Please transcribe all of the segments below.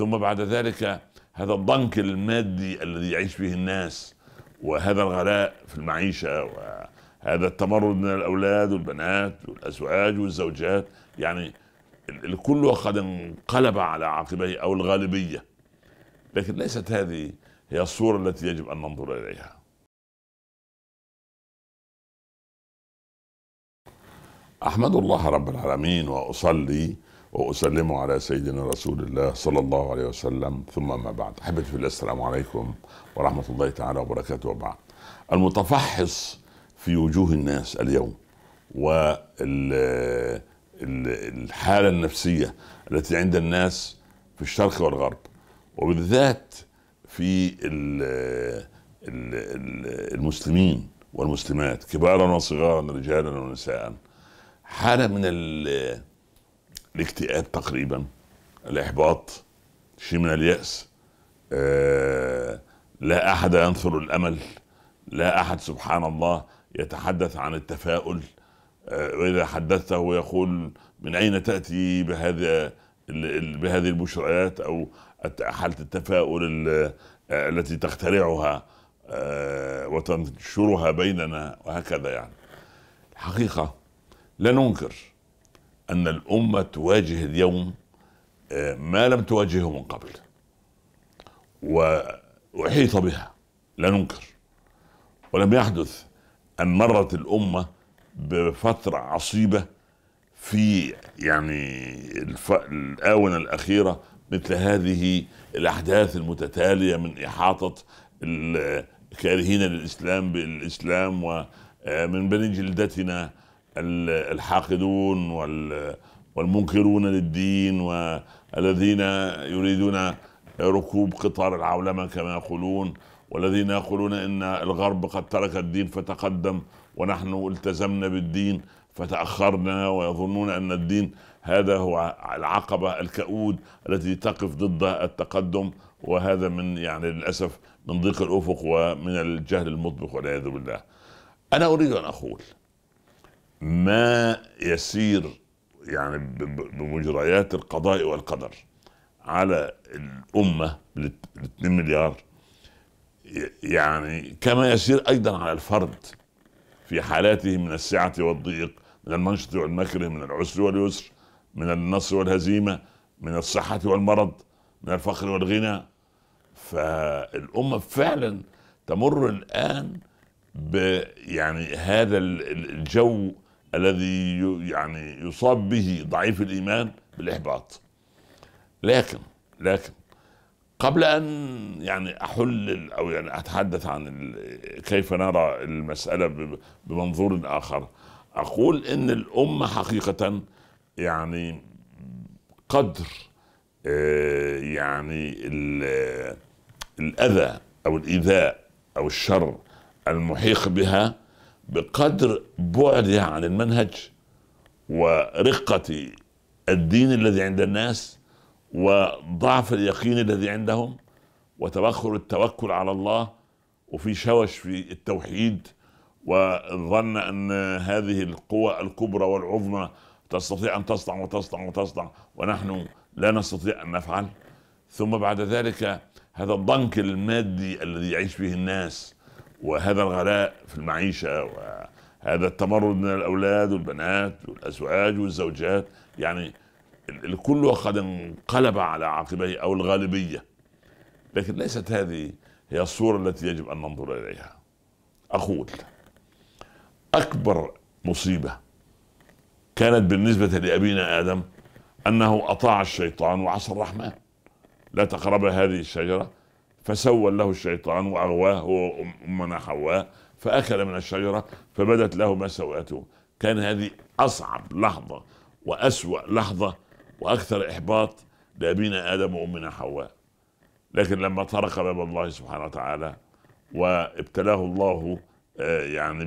ثم بعد ذلك هذا الضنك المادي الذي يعيش فيه الناس وهذا الغلاء في المعيشة وهذا التمرد من الأولاد والبنات والأزواج والزوجات يعني الكل قد انقلب على عقبيه أو الغالبية لكن ليست هذه هي الصورة التي يجب أن ننظر إليها أحمد الله رب العالمين وأصلي وأسلم على سيدنا رسول الله صلى الله عليه وسلم ثم ما بعد أحبتي في السلام عليكم ورحمة الله تعالى وبركاته وبعد المتفحص في وجوه الناس اليوم والحالة النفسية التي عند الناس في الشرق والغرب وبالذات في المسلمين والمسلمات كبارا وصغارا رجالا ونساء حالة من الاكتئاب تقريبا الاحباط شيء من الياس آه لا احد ينثر الامل لا احد سبحان الله يتحدث عن التفاؤل آه واذا حدثته يقول من اين تاتي بهذا بهذه البشريات او حاله التفاؤل آه، التي تخترعها آه، وتنشرها بيننا وهكذا يعني الحقيقه لا ننكر أن الأمة تواجه اليوم آه، ما لم تواجهه من قبل وأحيط بها لا ننكر ولم يحدث أن مرت الأمة بفترة عصيبة في يعني الف... الآونة الأخيرة مثل هذه الأحداث المتتالية من إحاطة الكارهين للإسلام بالإسلام ومن آه، بني جلدتنا الحاقدون والمنكرون للدين والذين يريدون ركوب قطار العولمة كما يقولون والذين يقولون إن الغرب قد ترك الدين فتقدم ونحن التزمنا بالدين فتأخرنا ويظنون أن الدين هذا هو العقبة الكؤود التي تقف ضد التقدم وهذا من يعني للأسف من ضيق الأفق ومن الجهل المطبق والعياذ بالله أنا أريد أن أقول ما يسير يعني بمجريات القضاء والقدر على الامه ال 2 مليار يعني كما يسير ايضا على الفرد في حالاته من السعه والضيق من المنشط والمكر من العسر واليسر من النصر والهزيمه من الصحه والمرض من الفقر والغنى فالامه فعلا تمر الان ب يعني هذا الجو الذي يعني يصاب به ضعيف الايمان بالاحباط لكن لكن قبل ان يعني احل او يعني اتحدث عن كيف نرى المساله بمنظور اخر اقول ان الامه حقيقه يعني قدر آه، يعني الاذى او الايذاء او الشر المحيق بها بقدر بعدها عن المنهج ورقة الدين الذي عند الناس وضعف اليقين الذي عندهم وتبخر التوكل على الله وفي شوش في التوحيد وظن ان هذه القوى الكبرى والعظمى تستطيع ان تصنع وتصنع وتصنع ونحن لا نستطيع ان نفعل ثم بعد ذلك هذا الضنك المادي الذي يعيش فيه الناس وهذا الغلاء في المعيشة وهذا التمرد من الأولاد والبنات والأزواج والزوجات يعني الكل قد انقلب على عقبيه أو الغالبية لكن ليست هذه هي الصورة التي يجب أن ننظر إليها أقول أكبر مصيبة كانت بالنسبة لأبينا آدم أنه أطاع الشيطان وعصى الرحمن لا تقرب هذه الشجرة فسول له الشيطان واغواه هو وامنا حواء فاكل من الشجره فبدت له ما سواته كان هذه اصعب لحظه واسوا لحظه واكثر احباط لابينا ادم وامنا حواء لكن لما طرق باب الله سبحانه وتعالى وابتلاه الله آه، يعني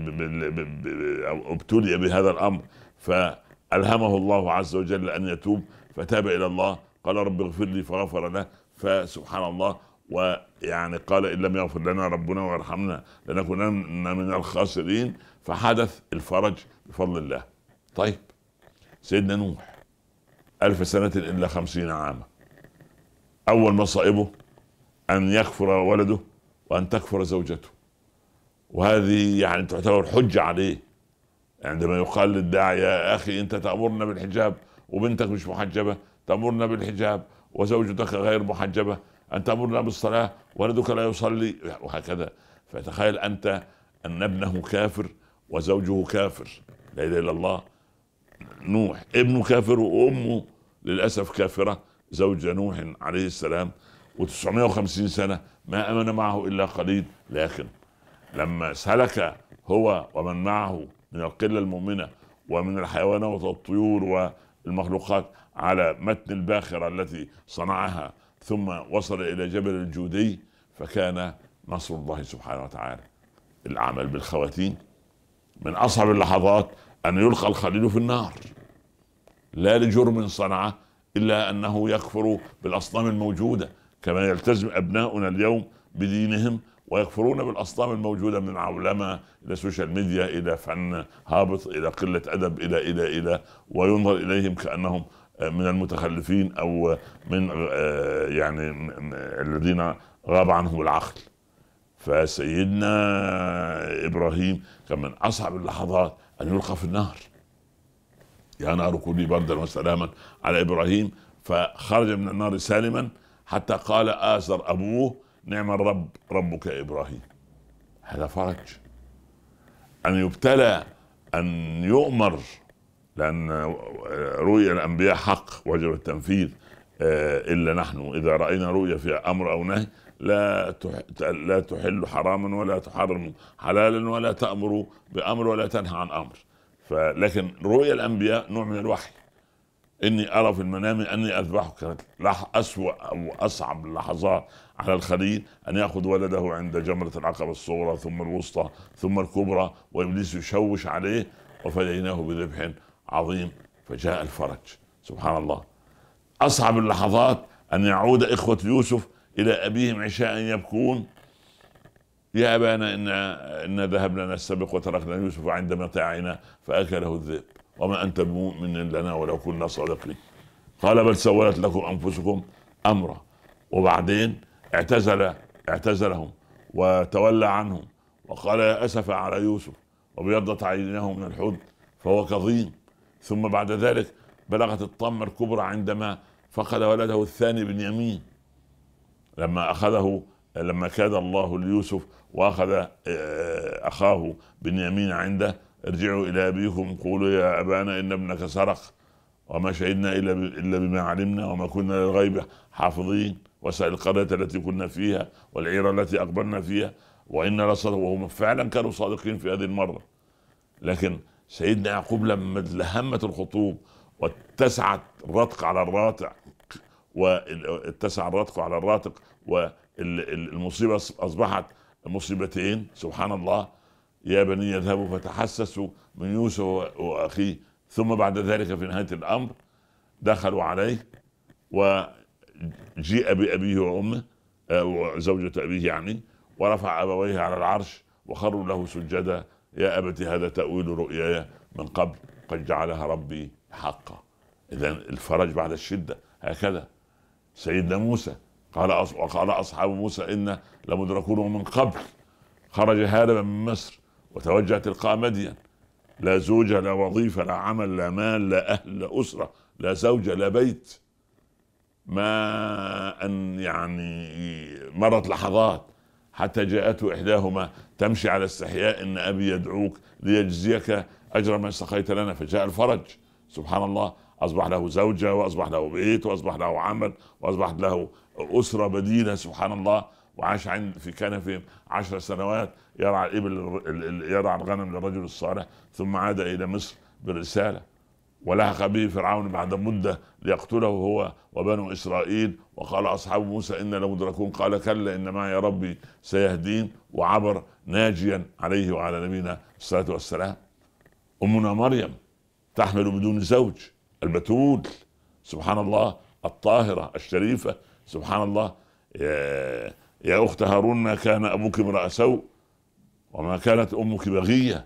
ابتلي بهذا الامر فالهمه الله عز وجل ان يتوب فتاب الى الله قال رب اغفر لي فغفر له فسبحان الله ويعني قال ان لم يغفر لنا ربنا ويرحمنا لنكونن من الخاسرين فحدث الفرج بفضل الله طيب سيدنا نوح ألف سنة إلا خمسين عاما أول مصائبه أن يكفر ولده وأن تكفر زوجته وهذه يعني تعتبر حجة عليه عندما يقال للداعي يا أخي أنت تأمرنا بالحجاب وبنتك مش محجبة تأمرنا بالحجاب وزوجتك غير محجبة أن تأمرنا بالصلاة ولدك لا يصلي وهكذا فتخيل أنت أن ابنه كافر وزوجه كافر لا إله إلا الله نوح ابنه كافر وأمه للأسف كافرة زوج نوح عليه السلام و950 سنة ما أمن معه إلا قليل لكن لما سلك هو ومن معه من القلة المؤمنة ومن الحيوانات والطيور والمخلوقات على متن الباخرة التي صنعها ثم وصل الى جبل الجودي فكان نصر الله سبحانه وتعالى العمل بالخواتيم من اصعب اللحظات ان يلقى الخليل في النار لا لجرم صنعه الا انه يكفر بالاصنام الموجوده كما يلتزم ابناؤنا اليوم بدينهم ويكفرون بالاصنام الموجوده من عولمه الى سوشيال ميديا الى فن هابط الى قله ادب الى الى الى وينظر اليهم كانهم من المتخلفين او من آه، يعني الذين غاب عنهم العقل فسيدنا ابراهيم كان من اصعب اللحظات ان يلقى في النار يا نار كوني بردا وسلاما على ابراهيم فخرج من النار سالما حتى قال آزر أبوه نعم الرب ربك إبراهيم هذا فرج أن يبتلى أن يؤمر لأن رؤيا الأنبياء حق وجب التنفيذ آه، إلا نحن إذا رأينا رؤيا في أمر أو نهي لا لا تحل حراما ولا تحرم حلالا ولا تأمر بأمر ولا تنهى عن أمر فلكن رؤيا الأنبياء نوع من الوحي إني أرى في المنام أني أذبحك أسوأ أو أصعب اللحظات على الخليل أن يأخذ ولده عند جمرة العقبة الصغرى ثم الوسطى ثم الكبرى وإبليس يشوش عليه وفديناه بذبح عظيم فجاء الفرج سبحان الله أصعب اللحظات أن يعود إخوة يوسف إلى أبيهم عشاء يبكون يا أبانا إنا إنا ذهبنا نستبق وتركنا يوسف عند متاعنا فأكله الذئب وما أنت بمؤمن لنا ولو كنا صادقين قال بل سولت لكم أنفسكم أمرا وبعدين اعتزل اعتزلهم وتولى عنهم وقال يا أسف على يوسف وبيضت عيناه من الحزن فهو كظيم ثم بعد ذلك بلغت الطامة الكبرى عندما فقد ولده الثاني بن يمين لما أخذه لما كاد الله ليوسف وأخذ آه، أخاه بن يمين عنده ارجعوا إلى أبيكم قولوا يا أبانا إن ابنك سرق وما شهدنا إلا إلا بما علمنا وما كنا للغيب حافظين وسائل القرية التي كنا فيها والعيرة التي أقبلنا فيها وإنا لصدق وهم فعلا كانوا صادقين في هذه المرة لكن سيدنا يعقوب لما همت الخطوب واتسعت الرتق على الراتع واتسع الرتق على الراتق والمصيبة أصبحت مصيبتين سبحان الله يا بني اذهبوا فتحسسوا من يوسف وأخيه ثم بعد ذلك في نهاية الأمر دخلوا عليه وجيء بأبيه وأمه آه، وزوجة أبيه يعني ورفع أبويه على العرش وخروا له سجدا يا أبت هذا تأويل رؤياي من قبل قد جعلها ربي حقا إذا الفرج بعد الشدة هكذا سيدنا موسى قال وقال أصحاب موسى إنا لمدركون من قبل خرج هاربا من مصر وتوجه تلقاء مدين لا زوجة لا وظيفة لا عمل لا مال لا أهل لا أسرة لا زوجة لا بيت ما أن يعني مرت لحظات حتى جاءته إحداهما تمشي على استحياء إن أبي يدعوك ليجزيك أجر ما سقيت لنا فجاء الفرج سبحان الله أصبح له زوجة وأصبح له بيت وأصبح له عمل وأصبحت له أسرة بديلة سبحان الله وعاش عند في في عشر سنوات يرعى الإبل يرعى الغنم للرجل الصالح ثم عاد إلى مصر بالرسالة ولحق به فرعون بعد مدة ليقتله هو وبنو إسرائيل وقال أصحاب موسى إنا لمدركون قال كلا إن معي ربي سيهدين وعبر ناجيا عليه وعلى نبينا الصلاة والسلام أمنا مريم تحمل بدون زوج البتول سبحان الله الطاهرة الشريفة سبحان الله يا, يا أخت هارون ما كان أبوك امرأ سوء وما كانت أمك بغية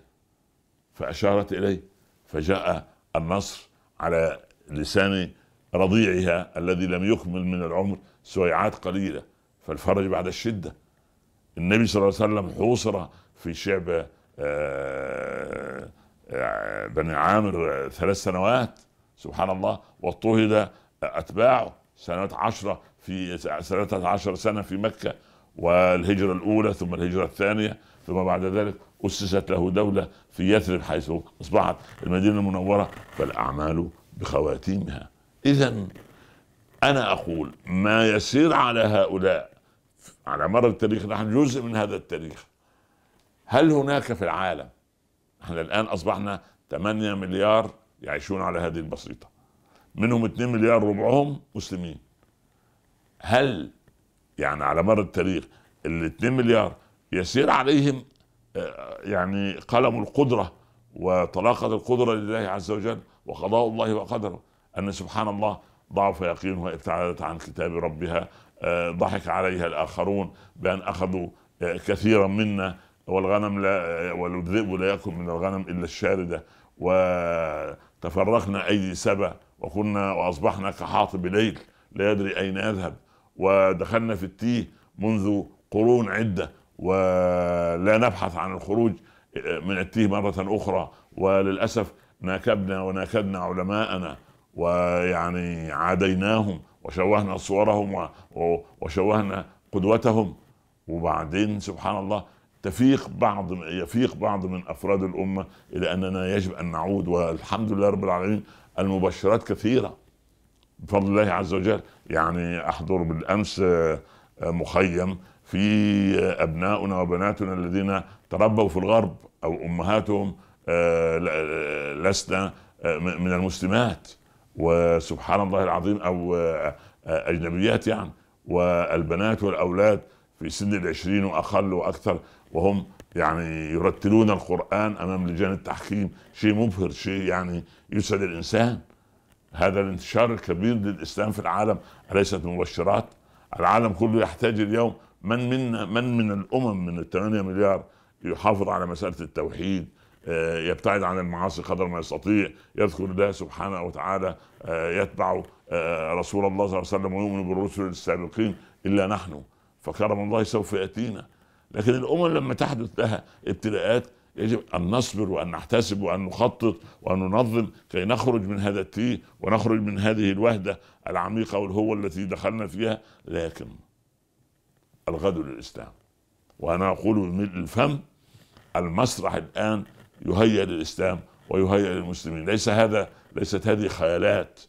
فأشارت إليه فجاء النصر على لسان رضيعها الذي لم يكمل من العمر سويعات قليله فالفرج بعد الشده النبي صلى الله عليه وسلم حوصر في شعب آه، آه، بني عامر ثلاث سنوات سبحان الله واضطهد اتباعه سنوات عشرة في ثلاثة عشر سنة في مكة والهجرة الأولى ثم الهجرة الثانية ثم بعد ذلك أسست له دولة في يثرب حيث أصبحت المدينة المنورة فالأعمال بخواتيمها إذا أنا أقول ما يسير على هؤلاء على مر التاريخ نحن جزء من هذا التاريخ هل هناك في العالم احنا الآن أصبحنا 8 مليار يعيشون على هذه البسيطة منهم 2 مليار ربعهم مسلمين هل يعني على مر التاريخ ال 2 مليار يسير عليهم آه، يعني قلم القدره وطلاقه القدره لله عز وجل وقضاء الله وقدره ان سبحان الله ضعف يقينها ابتعدت عن كتاب ربها آه، ضحك عليها الاخرون بان اخذوا آه، كثيرا منا والغنم لا والذئب لا ياكل من الغنم الا الشارده وتفرقنا ايدي سبا وكنا واصبحنا كحاطب ليل لا يدري اين يذهب ودخلنا في التيه منذ قرون عده ولا نبحث عن الخروج آه، من التيه مره اخرى وللاسف ناكبنا وناكدنا علماءنا ويعني عاديناهم وشوهنا صورهم وشوهنا قدوتهم وبعدين سبحان الله تفيق بعض يفيق بعض من افراد الامه الى اننا يجب ان نعود والحمد لله رب العالمين المبشرات كثيره بفضل الله عز وجل يعني احضر بالامس آه، آه، مخيم في آه، ابناؤنا وبناتنا الذين تربوا في الغرب او امهاتهم لسنا من المسلمات وسبحان الله العظيم او اجنبيات يعني والبنات والاولاد في سن العشرين واقل واكثر وهم يعني يرتلون القران امام لجان التحكيم شيء مبهر شيء يعني يسعد الانسان هذا الانتشار الكبير للاسلام في العالم اليست مبشرات؟ العالم كله يحتاج اليوم من منا من من الامم من ال 8 مليار يحافظ على مساله التوحيد آه، يبتعد عن المعاصي قدر ما يستطيع يذكر الله سبحانه وتعالى آه، يتبع آه، رسول الله صلى الله عليه وسلم ويؤمن بالرسل السابقين الا نحن فكرم الله سوف ياتينا لكن الامم لما تحدث لها ابتلاءات يجب ان نصبر وان نحتسب وان نخطط وان ننظم كي نخرج من هذا التيه ونخرج من هذه الوهده العميقه والهوه التي دخلنا فيها لكن الغد للاسلام وانا اقول من الفم المسرح الان يهيأ للاسلام ويهيأ للمسلمين ليس هذا ليست هذه خيالات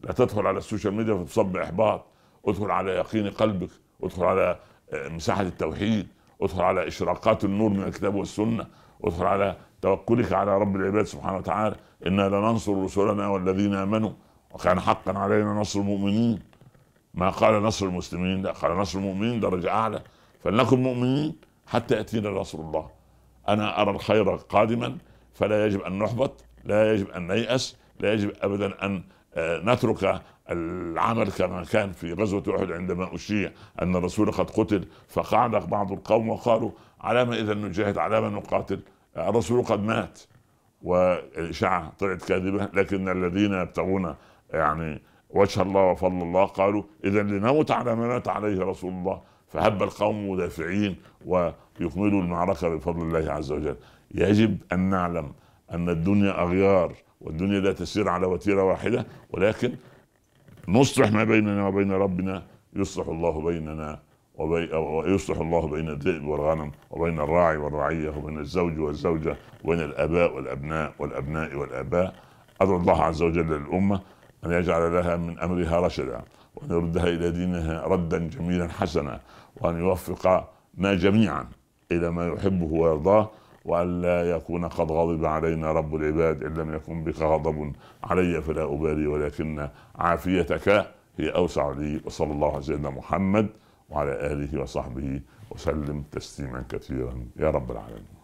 لا تدخل على السوشيال ميديا فتصب احباط ادخل على يقين قلبك ادخل على مساحه التوحيد ادخل على اشراقات النور من الكتاب والسنه وادخل على توكلك على رب العباد سبحانه وتعالى انا لننصر رسلنا والذين امنوا وكان حقا علينا نصر المؤمنين ما قال نصر المسلمين لا قال نصر المؤمنين درجه اعلى فلنكن مؤمنين حتى ياتينا نصر الله انا ارى الخير قادما فلا يجب ان نحبط لا يجب ان نيأس لا يجب ابدا ان نترك العمل كما كان في غزوة أحد عندما أشيع أن الرسول قد قتل فقعد بعض القوم وقالوا على ما إذا نجاهد على ما نقاتل الرسول قد مات وإشاعة طلعت كاذبة لكن الذين يبتغون يعني وجه الله وفضل الله قالوا إذا لنموت على ما مات عليه رسول الله فهب القوم مدافعين ويكملوا المعركة بفضل الله عز وجل يجب أن نعلم أن الدنيا أغيار والدنيا لا تسير على وتيره واحده ولكن نصلح ما بيننا وبين ربنا يصلح الله بيننا وبي... ويصلح الله بين الذئب والغنم وبين الراعي والرعية وبين الزوج والزوجة وبين الآباء والأبناء والأبناء والآباء أدعو الله عز وجل للأمة أن يجعل لها من أمرها رشدا وأن يردها إلى دينها ردا جميلا حسنا وأن يوفقنا جميعا إلى ما يحبه ويرضاه وألا يكون قد غضب علينا رب العباد إن لم يكن بك غضب علي فلا أبالي ولكن عافيتك هي أوسع لي وصلى الله على سيدنا محمد وعلى آله وصحبه وسلم تسليما كثيرا يا رب العالمين